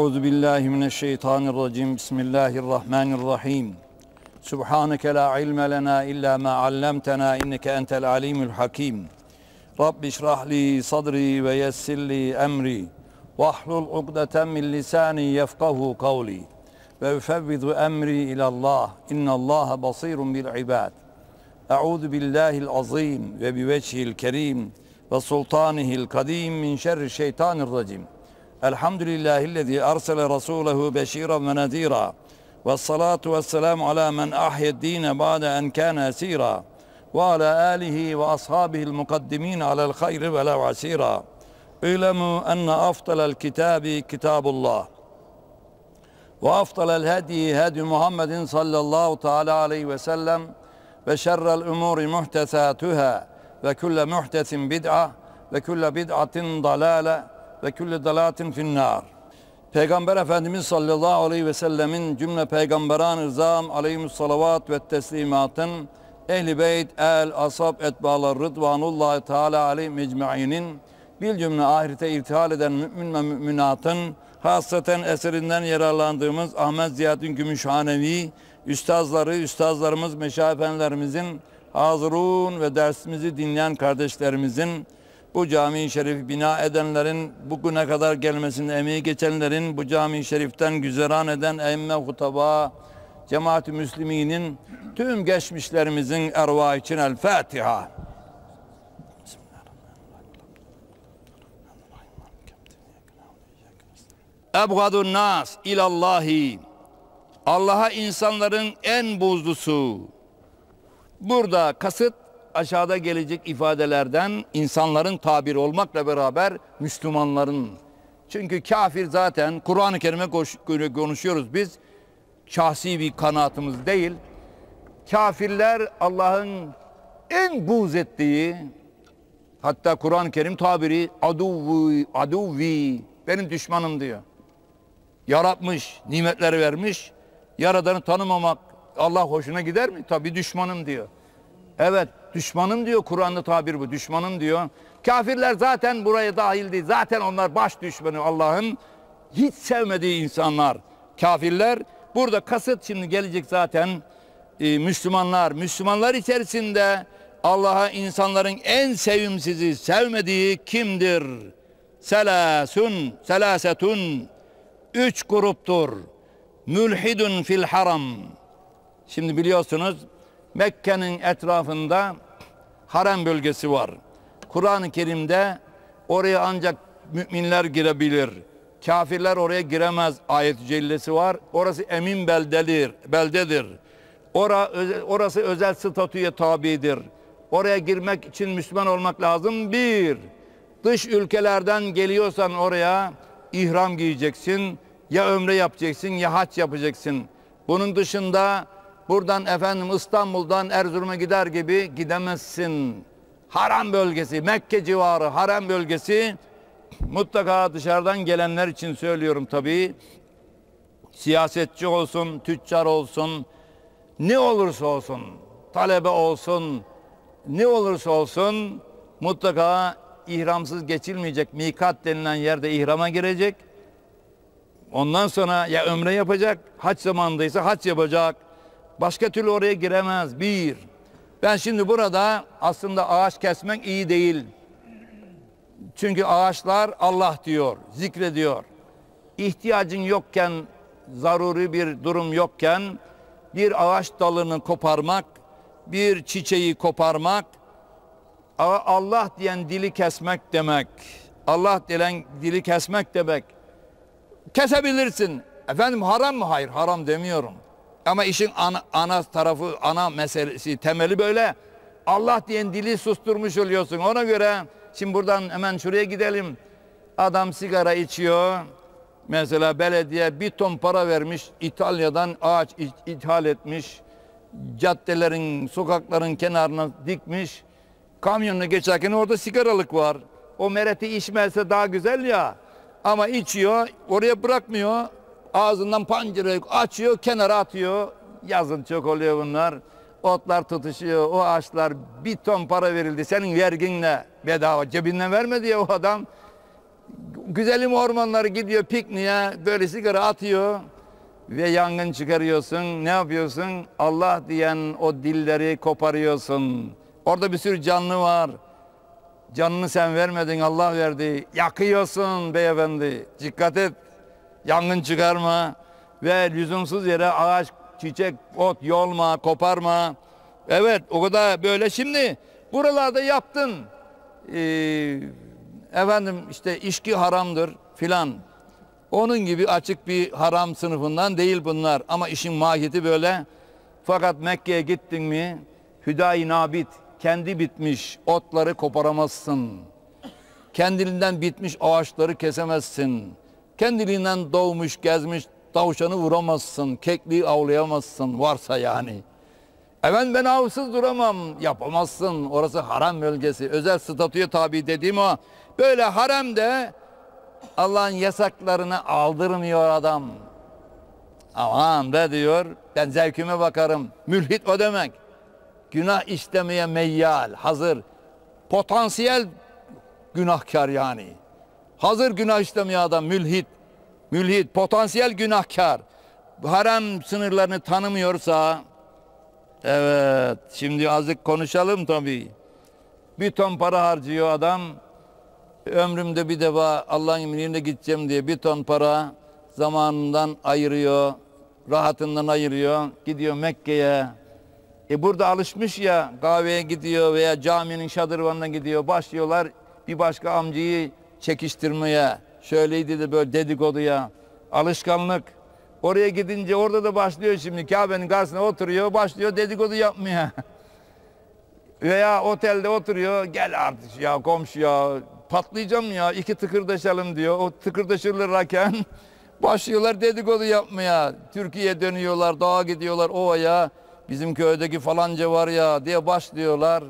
Euzu billahi mineşşeytanirracim. Bismillahirrahmanirrahim. Subhaneke la ilme lena illa ma allamtena inneke entel alimul hakim. Rabbi işrah li sadri ve yessir li emri. Vahlul ukdeten min lisani yefkahu kavli. Ve ufevvidu emri ilallah. İnnallaha basirun bil ibad. Euzu billahil azim ve bi vecihil kerim ve sultanihil kadim min şerri şeytanirracim. racim. الحمد لله الذي أرسل رسوله بشيرا ونذيرا والصلاة والسلام على من أحيا الدين بعد أن كان أسيرا وعلى آله وأصحابه المقدمين على الخير ولو عسيرا اعلموا أن أفضل الكتاب كتاب الله وأفضل الهدي هدي محمد صلى الله تعالى عليه وسلم وشر الأمور محدثاتها وكل محدث بدعة وكل بدعة ضلالة ve külle dalatin finnar. Peygamber Efendimiz sallallahu aleyhi ve sellemin cümle peygamberan rızam aleyhimus salavat ve teslimatın ehli beyt el asab etbalar rıdvanullahi teala aleyhi mecmainin bir cümle ahirete irtihal eden mümin ve müminatın hasaten eserinden yararlandığımız Ahmet Ziyaddin Gümüşhanevi üstazları, üstazlarımız, meşayifelerlerimizin hazırun ve dersimizi dinleyen kardeşlerimizin bu cami-i şerifi bina edenlerin, bugüne kadar gelmesinde emeği geçenlerin, bu cami-i şeriften güzeran eden emme hutaba, cemaat-i müsliminin, tüm geçmişlerimizin erva için el Fatiha. Ebgadun nas ilallahi. Allah'a insanların en buzlusu. Burada kasıt aşağıda gelecek ifadelerden insanların tabiri olmakla beraber Müslümanların. Çünkü kafir zaten Kur'an-ı Kerim'e konuşuyoruz biz. Şahsi bir kanaatımız değil. Kafirler Allah'ın en buğz ettiği hatta Kur'an-ı Kerim tabiri aduvi, aduvi benim düşmanım diyor. Yaratmış, nimetler vermiş. Yaradanı tanımamak Allah hoşuna gider mi? Tabii düşmanım diyor. Evet Düşmanım diyor Kur'an'da tabir bu. Düşmanım diyor. Kafirler zaten buraya dahildi. Zaten onlar baş düşmanı Allah'ın hiç sevmediği insanlar. Kafirler burada kasıt şimdi gelecek zaten. Ee, Müslümanlar, Müslümanlar içerisinde Allah'a insanların en sevimsizi, sevmediği kimdir? Selasun, selasetun. Üç gruptur. Mülhidun fil haram. Şimdi biliyorsunuz Mekke'nin etrafında harem bölgesi var. Kur'an-ı Kerim'de oraya ancak müminler girebilir. Kafirler oraya giremez ayet-i cellesi var. Orası emin beldedir. beldedir. Ora, orası özel statüye tabidir. Oraya girmek için Müslüman olmak lazım. Bir, dış ülkelerden geliyorsan oraya ihram giyeceksin. Ya ömre yapacaksın ya haç yapacaksın. Bunun dışında Buradan efendim İstanbul'dan Erzurum'a gider gibi gidemezsin. Haram bölgesi, Mekke civarı haram bölgesi mutlaka dışarıdan gelenler için söylüyorum tabii. Siyasetçi olsun, tüccar olsun, ne olursa olsun, talebe olsun, ne olursa olsun mutlaka ihramsız geçilmeyecek. Mikat denilen yerde ihrama girecek. Ondan sonra ya ömre yapacak, haç zamanındaysa haç yapacak. Başka türlü oraya giremez. Bir. Ben şimdi burada aslında ağaç kesmek iyi değil. Çünkü ağaçlar Allah diyor, zikrediyor. İhtiyacın yokken, zaruri bir durum yokken bir ağaç dalını koparmak, bir çiçeği koparmak, Allah diyen dili kesmek demek. Allah diyen dili kesmek demek. Kesebilirsin. Efendim haram mı? Hayır haram demiyorum. Ama işin ana, ana tarafı, ana meselesi, temeli böyle. Allah diyen dili susturmuş oluyorsun. Ona göre şimdi buradan hemen şuraya gidelim. Adam sigara içiyor. Mesela belediye bir ton para vermiş. İtalya'dan ağaç ithal etmiş. Caddelerin, sokakların kenarına dikmiş. Kamyonla geçerken orada sigaralık var. O mereti içmezse daha güzel ya. Ama içiyor, oraya bırakmıyor. Ağzından pancarayı açıyor, kenara atıyor. Yazın çok oluyor bunlar. Otlar tutuşuyor, o ağaçlar bir ton para verildi. Senin verginle bedava cebinden vermedi ya o adam. Güzelim ormanları gidiyor pikniğe, böyle sigara atıyor ve yangın çıkarıyorsun. Ne yapıyorsun? Allah diyen o dilleri koparıyorsun. Orada bir sürü canlı var. Canını sen vermedin, Allah verdi. Yakıyorsun beyefendi. Dikkat et yangın çıkarma ve lüzumsuz yere ağaç, çiçek, ot yolma, koparma. Evet o kadar böyle şimdi buralarda yaptın. Ee, efendim işte işki haramdır filan. Onun gibi açık bir haram sınıfından değil bunlar. Ama işin mahiyeti böyle. Fakat Mekke'ye gittin mi Hüdayi Nabit kendi bitmiş otları koparamazsın. Kendinden bitmiş ağaçları kesemezsin. Kendiliğinden doğmuş, gezmiş, tavşanı vuramazsın, kekliği avlayamazsın varsa yani. Efendim ben avsız duramam, yapamazsın. Orası haram bölgesi, özel statüye tabi dediğim o. Böyle haram de Allah'ın yasaklarını aldırmıyor adam. Aman be diyor, ben zevkime bakarım. Mülhit o demek. Günah işlemeye meyyal, hazır. Potansiyel günahkar yani. Hazır günah işlemiyor adam mülhit. Mülhit, potansiyel günahkar. Harem sınırlarını tanımıyorsa, evet şimdi azıcık konuşalım tabii. Bir ton para harcıyor adam. Ömrümde bir defa Allah'ın emrine gideceğim diye bir ton para zamanından ayırıyor. Rahatından ayırıyor. Gidiyor Mekke'ye. E burada alışmış ya kahveye gidiyor veya caminin şadırvanına gidiyor. Başlıyorlar bir başka amcayı çekiştirmeye, şöyleydi de böyle dedikoduya, alışkanlık. Oraya gidince orada da başlıyor şimdi Kabe'nin karşısına oturuyor, başlıyor dedikodu yapmaya. Veya otelde oturuyor, gel artık ya komşu ya, patlayacağım ya, iki tıkırdaşalım diyor. O tıkırdaşırlarken başlıyorlar dedikodu yapmaya. Türkiye dönüyorlar, dağa gidiyorlar, ovaya. Bizim köydeki falanca var ya diye başlıyorlar.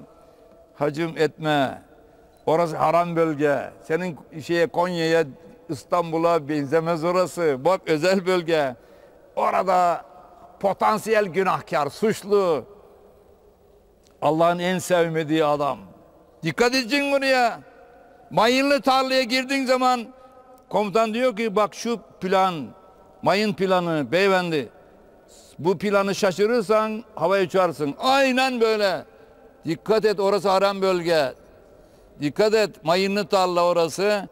Hacım etme. Orası haram bölge. Senin şeye Konya'ya, İstanbul'a benzemez orası. Bak özel bölge. Orada potansiyel günahkar, suçlu. Allah'ın en sevmediği adam. Dikkat edeceksin buraya. Mayınlı tarlaya girdiğin zaman komutan diyor ki bak şu plan, mayın planı beyefendi. Bu planı şaşırırsan havaya uçarsın. Aynen böyle. Dikkat et orası haram bölge. Dikkat et mayınlı tarla orası.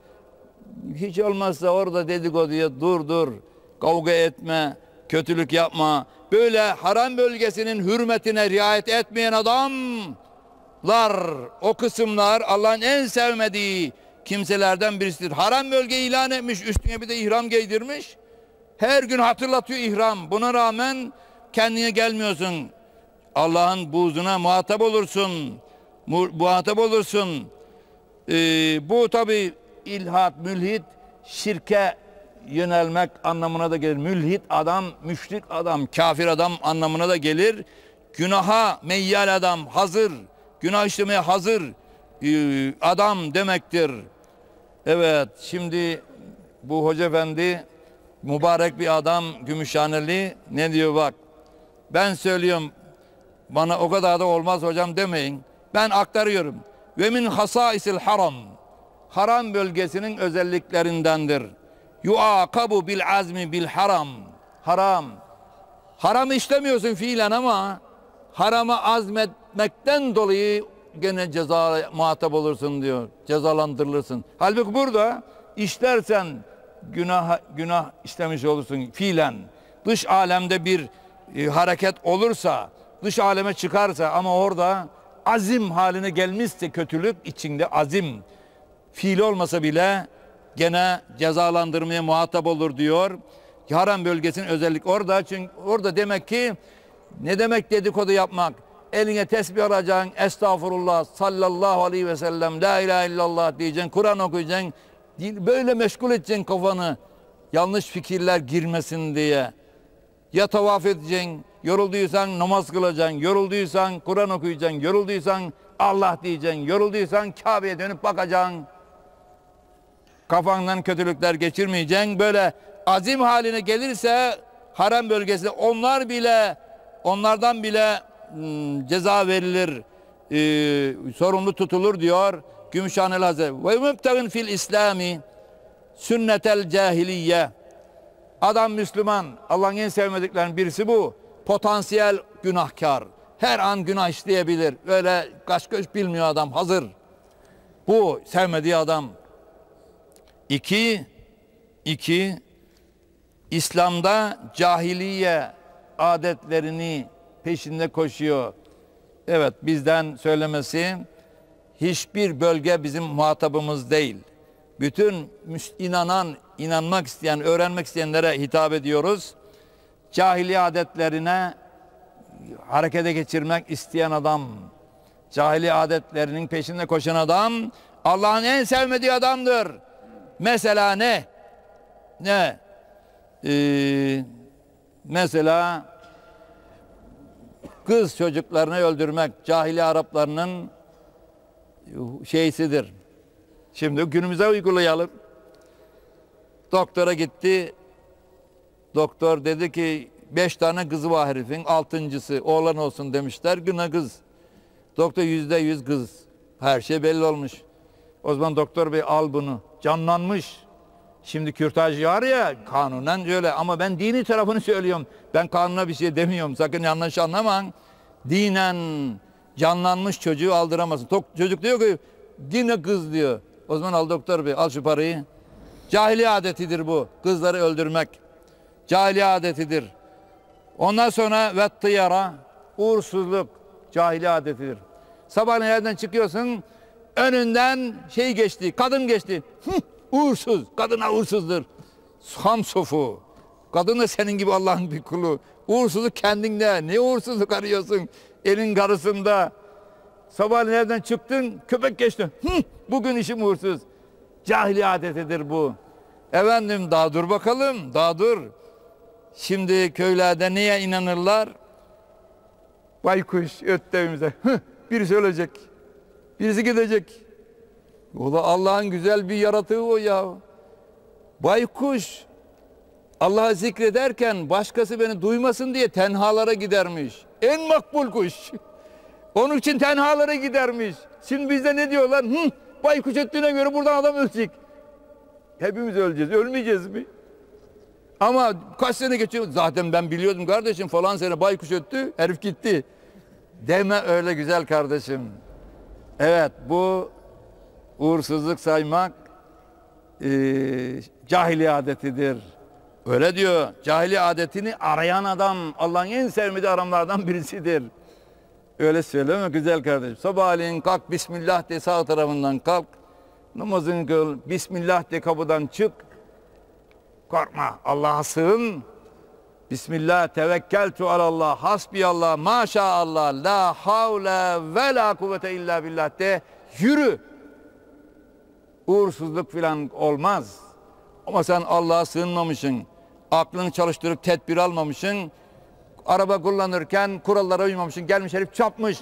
Hiç olmazsa orada dedikoduya dur dur. Kavga etme, kötülük yapma. Böyle haram bölgesinin hürmetine riayet etmeyen adamlar, o kısımlar Allah'ın en sevmediği kimselerden birisidir. Haram bölge ilan etmiş, üstüne bir de ihram giydirmiş. Her gün hatırlatıyor ihram. Buna rağmen kendine gelmiyorsun. Allah'ın buğzuna muhatap olursun. Muhatap olursun. Ee, bu tabi ilhat, mülhit, şirke yönelmek anlamına da gelir. Mülhit adam, müşrik adam, kafir adam anlamına da gelir. Günaha meyyal adam, hazır, günah işlemeye hazır ee, adam demektir. Evet, şimdi bu hoca efendi mübarek bir adam Gümüşhaneli ne diyor bak. Ben söylüyorum bana o kadar da olmaz hocam demeyin. Ben aktarıyorum. Ve min hasaisil haram. Haram bölgesinin özelliklerindendir. Yuakabu bil azmi bil haram. Haram. Haram işlemiyorsun fiilen ama harama azmetmekten dolayı gene ceza muhatap olursun diyor. Cezalandırılırsın. Halbuki burada işlersen günah günah işlemiş olursun fiilen. Dış alemde bir e, hareket olursa, dış aleme çıkarsa ama orada azim haline gelmişse kötülük içinde azim fiil olmasa bile gene cezalandırmaya muhatap olur diyor. Haram bölgesinin özellik orada çünkü orada demek ki ne demek dedikodu yapmak? Eline tesbih alacaksın. Estağfurullah sallallahu aleyhi ve sellem. La ilahe illallah diyeceksin. Kur'an okuyacaksın. Böyle meşgul edeceksin kafanı. Yanlış fikirler girmesin diye. Ya tavaf edeceksin Yorulduysan namaz kılacaksın, yorulduysan Kur'an okuyacaksın, yorulduysan Allah diyeceksin, yorulduysan Kabe'ye dönüp bakacaksın. Kafandan kötülükler geçirmeyeceksin. Böyle azim haline gelirse harem bölgesinde onlar bile onlardan bile hmm, ceza verilir, e, sorumlu tutulur diyor Gümüşhaneli Hazretleri. Ve mübtegin fil İslami sünnetel cahiliye. Adam Müslüman, Allah'ın en sevmediklerinden birisi bu potansiyel günahkar. Her an günah işleyebilir. Öyle kaç göz bilmiyor adam hazır. Bu sevmediği adam. İki, iki, İslam'da cahiliye adetlerini peşinde koşuyor. Evet bizden söylemesi hiçbir bölge bizim muhatabımız değil. Bütün inanan, inanmak isteyen, öğrenmek isteyenlere hitap ediyoruz cahiliye adetlerine harekete geçirmek isteyen adam, cahiliye adetlerinin peşinde koşan adam Allah'ın en sevmediği adamdır. Mesela ne? Ne? Ee, mesela kız çocuklarını öldürmek cahili Araplarının şeysidir. Şimdi günümüze uygulayalım. Doktora gitti, Doktor dedi ki beş tane kızı var herifin. Altıncısı oğlan olsun demişler. Güne kız. Doktor yüzde yüz kız. Her şey belli olmuş. O zaman doktor bey al bunu. Canlanmış. Şimdi kürtaj var ya kanunen öyle ama ben dini tarafını söylüyorum. Ben kanuna bir şey demiyorum. Sakın yanlış anlamayın. Dinen canlanmış çocuğu aldıramazsın. Tok, çocuk diyor ki dine kız diyor. O zaman al doktor bey al şu parayı. Cahili adetidir bu. Kızları öldürmek. Cahili adetidir. Ondan sonra vettiyara uğursuzluk cahili adetidir. Sabah nereden çıkıyorsun önünden şey geçti kadın geçti. Hı, uğursuz kadına uğursuzdur. Ham sofu. Kadın da senin gibi Allah'ın bir kulu. Uğursuzluk kendinde. Ne uğursuzluk arıyorsun? Elin karısında. Sabah nereden çıktın? Köpek geçti. Hı, bugün işim uğursuz. Cahili adetidir bu. Efendim daha dur bakalım. Daha dur. Şimdi köylerde neye inanırlar? Baykuş öttü evimize. birisi ölecek. Birisi gidecek. da Allah'ın güzel bir yaratığı o ya. Baykuş Allah'ı zikrederken başkası beni duymasın diye tenhalara gidermiş. En makbul kuş. Onun için tenhalara gidermiş. Şimdi bizde ne diyorlar? Hı, baykuş ettiğine göre buradan adam ölecek. Hepimiz öleceğiz. Ölmeyeceğiz mi? Ama kaç sene geçiyor? Zaten ben biliyordum kardeşim falan sene baykuş öttü, herif gitti. Deme öyle güzel kardeşim. Evet bu uğursuzluk saymak e, cahili adetidir. Öyle diyor. Cahili adetini arayan adam Allah'ın en sevmediği aramlardan birisidir. Öyle söyleme güzel kardeşim. Sabahleyin kalk Bismillah de sağ tarafından kalk. Namazını kıl. Bismillah de kapıdan çık. Korkma. Allah'a sığın. Bismillah tevekkeltu alallah hasbiyallah maşaallah la havle ve la kuvvete illa billah de yürü. Uğursuzluk filan olmaz. Ama sen Allah'a sığınmamışsın. Aklını çalıştırıp tedbir almamışsın. Araba kullanırken kurallara uymamışsın. Gelmiş herif çapmış.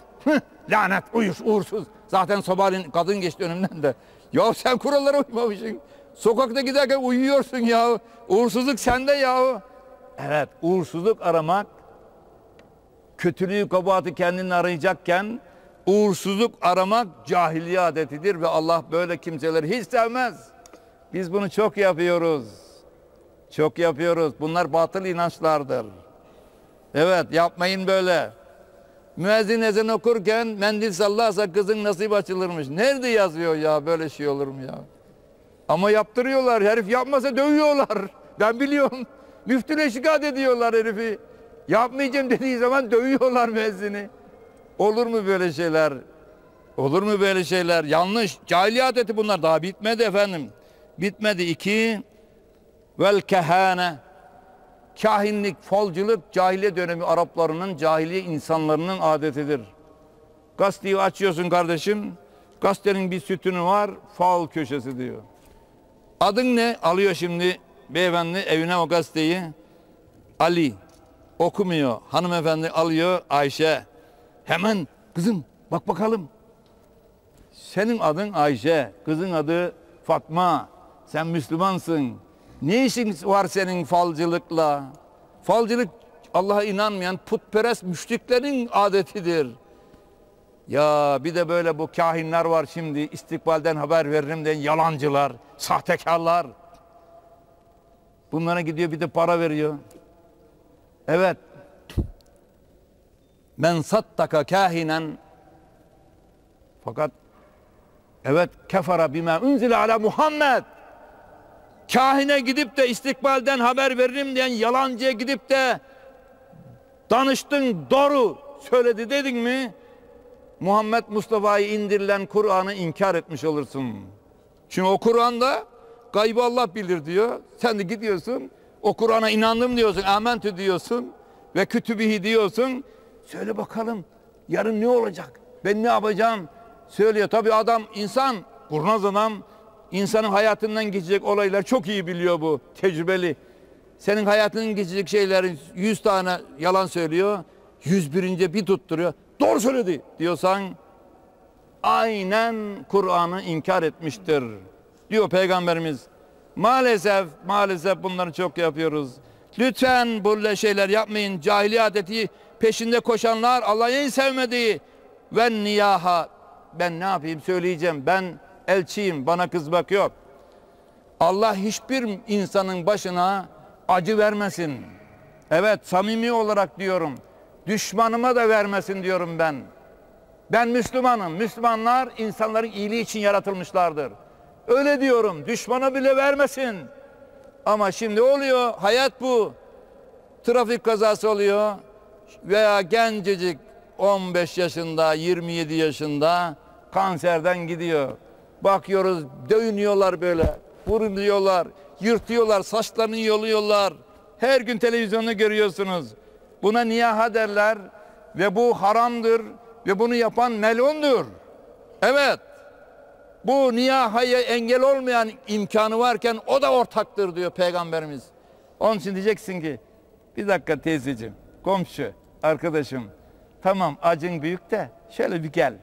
Lanet uyuş uğursuz. Zaten sabahleyin kadın geçti önümden de. Ya sen kurallara uymamışsın. Sokakta giderken uyuyorsun ya, Uğursuzluk sende ya. Evet uğursuzluk aramak kötülüğü kabahati kendini arayacakken uğursuzluk aramak cahiliye adetidir ve Allah böyle kimseleri hiç sevmez. Biz bunu çok yapıyoruz. Çok yapıyoruz. Bunlar batıl inançlardır. Evet yapmayın böyle. Müezzin ezan okurken mendil sallarsa kızın nasip açılırmış. Nerede yazıyor ya böyle şey olur mu ya? Ama yaptırıyorlar. Herif yapmasa dövüyorlar. Ben biliyorum. Müftüle şikayet ediyorlar herifi. Yapmayacağım dediği zaman dövüyorlar mezini. Olur mu böyle şeyler? Olur mu böyle şeyler? Yanlış. cahiliyat eti bunlar. Daha bitmedi efendim. Bitmedi. iki vel kehane kahinlik, falcılık cahiliye dönemi Araplarının, cahiliye insanlarının adetidir. Gazeteyi açıyorsun kardeşim, gazetenin bir sütünü var, fal köşesi diyor. Adın ne? Alıyor şimdi beyefendi evine o gazeteyi. Ali okumuyor. Hanımefendi alıyor Ayşe. Hemen kızım bak bakalım. Senin adın Ayşe. Kızın adı Fatma. Sen Müslümansın. Ne işin var senin falcılıkla? Falcılık Allah'a inanmayan putperest müşriklerin adetidir. Ya bir de böyle bu kahinler var şimdi istikbalden haber veririm diyen yalancılar, sahtekarlar. Bunlara gidiyor bir de para veriyor. Evet. Men sattaka kahinen fakat evet kefara bime unzile ala Muhammed kahine gidip de istikbalden haber veririm diyen yalancıya gidip de danıştın doğru söyledi dedin mi Muhammed Mustafa'yı indirilen Kur'an'ı inkar etmiş olursun. Çünkü o Kur'an'da gaybı Allah bilir diyor. Sen de gidiyorsun. O Kur'an'a inandım diyorsun. Amentü diyorsun. Ve kütübihi diyorsun. Söyle bakalım yarın ne olacak? Ben ne yapacağım? Söylüyor. Tabi adam insan. Kurnaz adam. insanın hayatından geçecek olaylar çok iyi biliyor bu. Tecrübeli. Senin hayatının geçecek şeylerin yüz tane yalan söylüyor. Yüz birinci bir tutturuyor doğru söyledi diyorsan aynen Kur'an'ı inkar etmiştir diyor peygamberimiz. Maalesef maalesef bunları çok yapıyoruz. Lütfen böyle şeyler yapmayın. Cahiliye adeti peşinde koşanlar Allah'ın sevmediği ve niyaha ben ne yapayım söyleyeceğim ben elçiyim bana kız bakıyor. Allah hiçbir insanın başına acı vermesin. Evet samimi olarak diyorum. Düşmanıma da vermesin diyorum ben. Ben Müslümanım. Müslümanlar insanların iyiliği için yaratılmışlardır. Öyle diyorum. Düşmana bile vermesin. Ama şimdi oluyor. Hayat bu. Trafik kazası oluyor. Veya gencecik 15 yaşında, 27 yaşında kanserden gidiyor. Bakıyoruz dövünüyorlar böyle. Vuruluyorlar, yırtıyorlar, saçlarını yoluyorlar. Her gün televizyonu görüyorsunuz. Buna niyaha derler ve bu haramdır ve bunu yapan melundur. Evet. Bu niyahaya engel olmayan imkanı varken o da ortaktır diyor peygamberimiz. Onun için diyeceksin ki bir dakika teyzeciğim, komşu, arkadaşım tamam acın büyük de şöyle bir gel.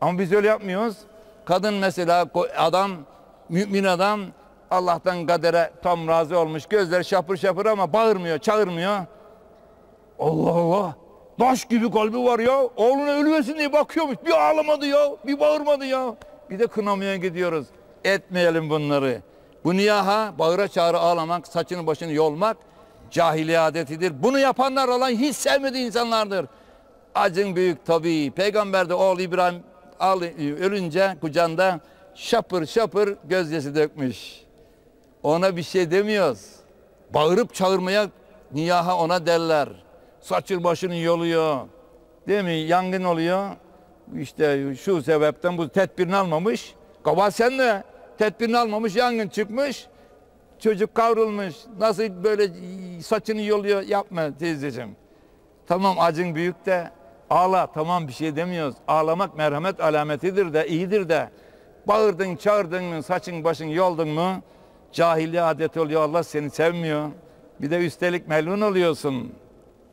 Ama biz öyle yapmıyoruz. Kadın mesela adam, mümin adam Allah'tan kadere tam razı olmuş. Gözleri şapır şapır ama bağırmıyor, çağırmıyor. Allah Allah. Taş gibi kalbi var ya. Oğluna ölüversin diye bakıyormuş. Bir ağlamadı ya. Bir bağırmadı ya. Bir de kınamaya gidiyoruz. Etmeyelim bunları. Bu niyaha bağıra çağrı ağlamak, saçını başını yolmak cahiliye adetidir. Bunu yapanlar olan hiç sevmediği insanlardır. Acın büyük tabii. Peygamber de oğlu İbrahim ölünce kucağında şapır şapır gözyaşı dökmüş. Ona bir şey demiyoruz. Bağırıp çağırmaya niyaha ona derler saçır başını yoluyor. Değil mi? Yangın oluyor. İşte şu sebepten bu tedbirini almamış. Kaba sen de tedbirini almamış yangın çıkmış. Çocuk kavrulmuş. Nasıl böyle saçını yoluyor yapma teyzeciğim. Tamam acın büyük de ağla tamam bir şey demiyoruz. Ağlamak merhamet alametidir de iyidir de. Bağırdın çağırdın mı saçın başın yoldun mu cahilliğe adet oluyor Allah seni sevmiyor. Bir de üstelik melun oluyorsun.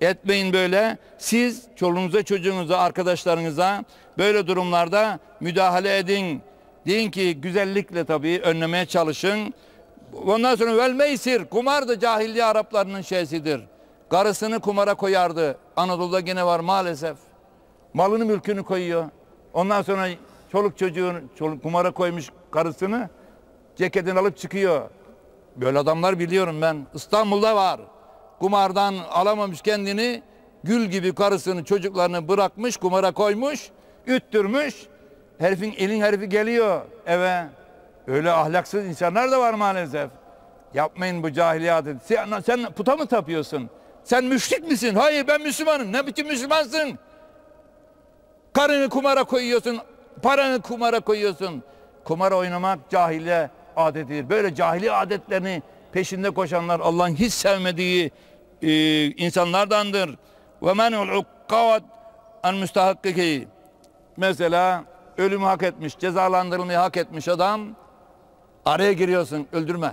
Etmeyin böyle. Siz çoluğunuza, çocuğunuza, arkadaşlarınıza böyle durumlarda müdahale edin. Deyin ki güzellikle tabii önlemeye çalışın. Ondan sonra vel kumar da cahilliye Araplarının şeysidir. Karısını kumara koyardı. Anadolu'da gene var maalesef. Malını mülkünü koyuyor. Ondan sonra çoluk çocuğun çoluk, kumara koymuş karısını ceketini alıp çıkıyor. Böyle adamlar biliyorum ben. İstanbul'da var kumardan alamamış kendini gül gibi karısını çocuklarını bırakmış kumara koymuş üttürmüş herifin elin herifi geliyor eve öyle ahlaksız insanlar da var maalesef yapmayın bu cahiliyatı sen, sen puta mı tapıyorsun sen müşrik misin hayır ben Müslümanım ne biçim Müslümansın karını kumara koyuyorsun paranı kumara koyuyorsun kumara oynamak cahile adetidir böyle cahili adetlerini peşinde koşanlar Allah'ın hiç sevmediği e, insanlardandır. Ve menul ukkavat en müstahakkiki. Mesela ölümü hak etmiş, cezalandırılmayı hak etmiş adam araya giriyorsun öldürme.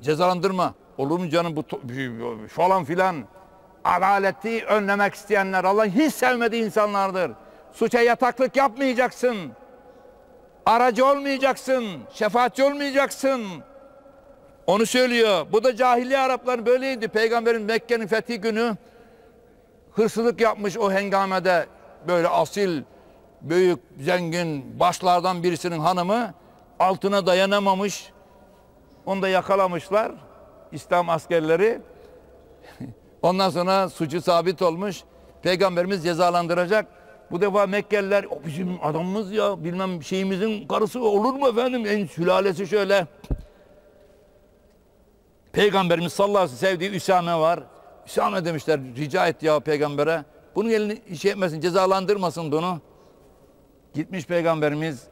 Cezalandırma. Olur mu canım bu falan filan. Adaleti önlemek isteyenler Allah hiç sevmediği insanlardır. Suça yataklık yapmayacaksın. Aracı olmayacaksın. Şefaatçi olmayacaksın onu söylüyor. Bu da cahiliye Arapların böyleydi. Peygamberin Mekke'nin fethi günü hırsızlık yapmış o hengamede böyle asil, büyük, zengin başlardan birisinin hanımı altına dayanamamış. Onu da yakalamışlar İslam askerleri. Ondan sonra suçu sabit olmuş. Peygamberimiz cezalandıracak. Bu defa Mekkeliler o bizim adamımız ya bilmem şeyimizin karısı olur mu efendim? En sülalesi şöyle Peygamberimiz sallallahu aleyhi ve sellem sevdiği Üsame var. Üsame demişler rica etti ya peygambere. Bunun elini şey etmesin cezalandırmasın bunu. Gitmiş peygamberimiz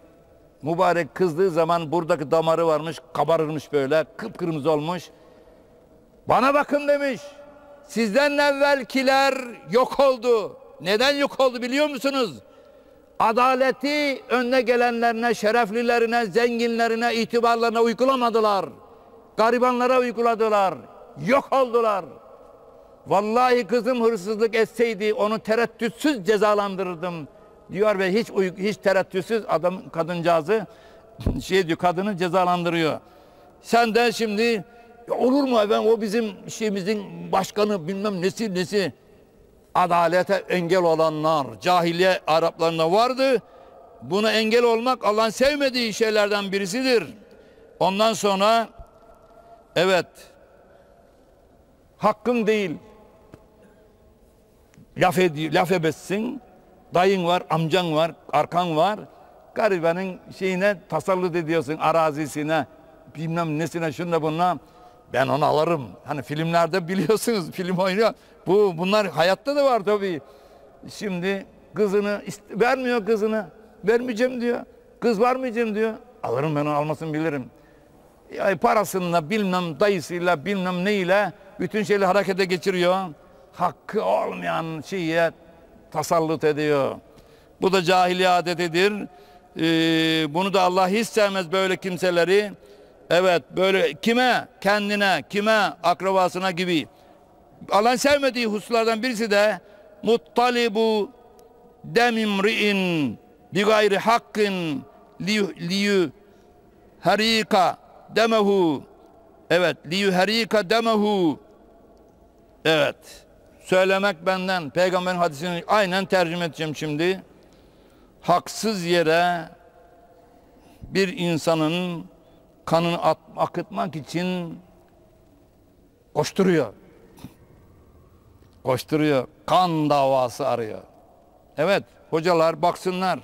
mübarek kızdığı zaman buradaki damarı varmış kabarırmış böyle kıpkırmızı olmuş. Bana bakın demiş. Sizden evvelkiler yok oldu. Neden yok oldu biliyor musunuz? Adaleti önüne gelenlerine, şereflilerine, zenginlerine, itibarlarına uygulamadılar.'' Garibanlara uyguladılar. Yok oldular. Vallahi kızım hırsızlık etseydi onu tereddütsüz cezalandırırdım diyor ve hiç hiç tereddütsüz adam kadıncağızı şey diyor kadını cezalandırıyor. Senden şimdi olur mu Ben o bizim şeyimizin başkanı bilmem nesi nesi adalete engel olanlar cahiliye Araplarında vardı. Buna engel olmak Allah'ın sevmediği şeylerden birisidir. Ondan sonra Evet. hakkın değil. Laf, ed laf ebetsin. Dayın var, amcan var, arkan var. Garibanın şeyine tasallut ediyorsun arazisine. Bilmem nesine şunla bunla. Ben onu alırım. Hani filmlerde biliyorsunuz film oynuyor. Bu bunlar hayatta da var tabii. Şimdi kızını vermiyor kızını. Vermeyeceğim diyor. Kız var vermeyeceğim diyor. Alırım ben onu almasını bilirim yani parasınla bilmem dayısıyla bilmem neyle bütün şeyleri harekete geçiriyor. Hakkı olmayan şeye tasallut ediyor. Bu da cahiliye adetidir. Ee, bunu da Allah hiç sevmez böyle kimseleri. Evet böyle kime? Kendine, kime? Akrabasına gibi. Allah'ın sevmediği hususlardan birisi de muttalibu demimri'in bi gayri hakkın liyu harika demehu. Evet, li yuharika demehu. Evet. Söylemek benden. Peygamberin hadisini aynen tercüme edeceğim şimdi. Haksız yere bir insanın kanını at, akıtmak için koşturuyor. Koşturuyor. Kan davası arıyor. Evet, hocalar baksınlar.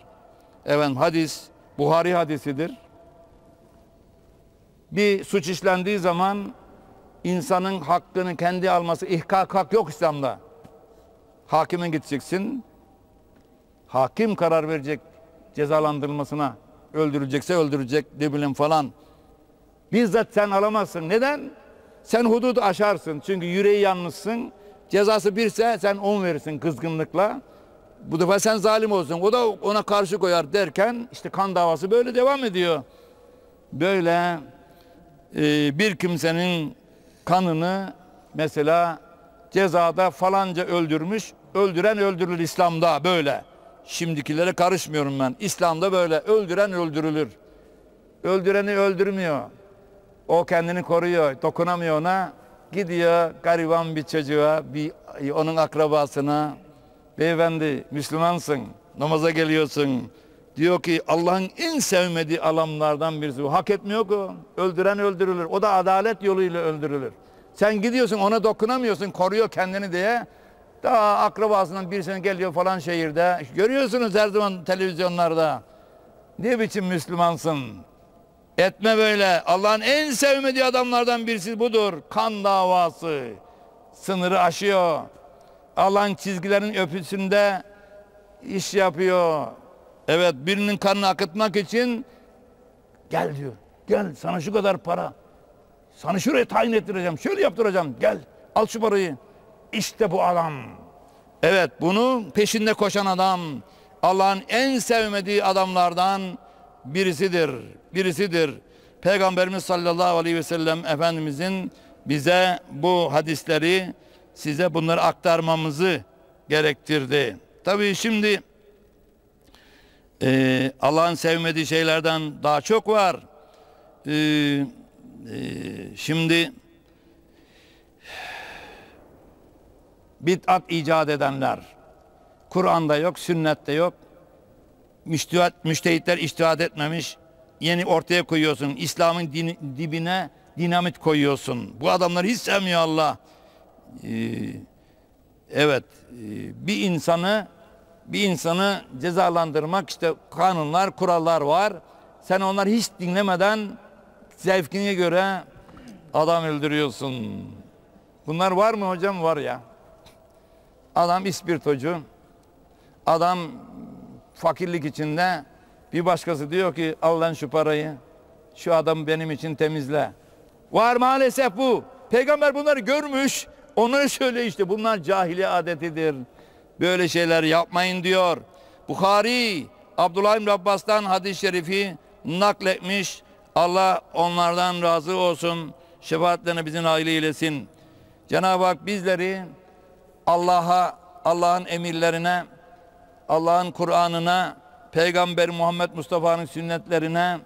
Evet, hadis Buhari hadisidir bir suç işlendiği zaman insanın hakkını kendi alması ihkak hak yok İslam'da. Hakime gideceksin. Hakim karar verecek cezalandırılmasına. Öldürecekse öldürecek ne bileyim falan. Bizzat sen alamazsın. Neden? Sen hududu aşarsın. Çünkü yüreği yalnızsın. Cezası birse sen on verirsin kızgınlıkla. Bu defa sen zalim olsun. O da ona karşı koyar derken işte kan davası böyle devam ediyor. Böyle e, bir kimsenin kanını mesela cezada falanca öldürmüş, öldüren öldürülür İslam'da böyle. Şimdikilere karışmıyorum ben. İslam'da böyle öldüren öldürülür. Öldüreni öldürmüyor. O kendini koruyor, dokunamıyor ona. Gidiyor gariban bir çocuğa, bir onun akrabasına. Beyefendi Müslümansın, namaza geliyorsun, Diyor ki Allah'ın en sevmediği alamlardan birisi. Hak etmiyor ki Öldüren öldürülür. O da adalet yoluyla öldürülür. Sen gidiyorsun ona dokunamıyorsun koruyor kendini diye. Daha akrabasından birisine geliyor falan şehirde. Görüyorsunuz her zaman televizyonlarda. Ne biçim Müslümansın? Etme böyle. Allah'ın en sevmediği adamlardan birisi budur. Kan davası. Sınırı aşıyor. Allah'ın çizgilerin öpüsünde iş yapıyor. Evet birinin kanını akıtmak için gel diyor. Gel sana şu kadar para. Sana şuraya tayin ettireceğim. Şöyle yaptıracağım. Gel al şu parayı. İşte bu adam. Evet bunu peşinde koşan adam Allah'ın en sevmediği adamlardan birisidir. Birisidir. Peygamberimiz sallallahu aleyhi ve sellem Efendimizin bize bu hadisleri size bunları aktarmamızı gerektirdi. Tabii şimdi ee, Allah'ın sevmediği şeylerden daha çok var. Ee, e, şimdi bid'at icat edenler Kur'an'da yok, sünnette yok. Müştehit, müştehitler iştihad etmemiş. Yeni ortaya koyuyorsun. İslam'ın din, dibine dinamit koyuyorsun. Bu adamları hiç sevmiyor Allah. Ee, evet, ee, bir insanı bir insanı cezalandırmak işte kanunlar, kurallar var. Sen onları hiç dinlemeden zevkine göre adam öldürüyorsun. Bunlar var mı hocam? Var ya. Adam ispirtocu. Adam fakirlik içinde. Bir başkası diyor ki al lan şu parayı. Şu adamı benim için temizle. Var maalesef bu. Peygamber bunları görmüş. Onları söyle işte bunlar cahili adetidir böyle şeyler yapmayın diyor. Bukhari Abdullah İbn Abbas'tan hadis-i şerifi nakletmiş. Allah onlardan razı olsun. Şefaatlerine bizim aile eylesin. Cenab-ı Hak bizleri Allah'a, Allah'ın emirlerine, Allah'ın Kur'an'ına, Peygamber Muhammed Mustafa'nın sünnetlerine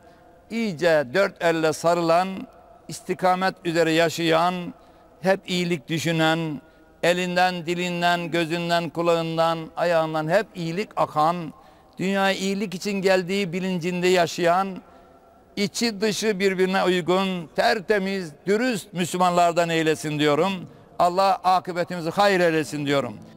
iyice dört elle sarılan, istikamet üzere yaşayan, hep iyilik düşünen, elinden, dilinden, gözünden, kulağından, ayağından hep iyilik akan, dünyaya iyilik için geldiği bilincinde yaşayan, içi dışı birbirine uygun, tertemiz, dürüst Müslümanlardan eylesin diyorum. Allah akıbetimizi hayır eylesin diyorum.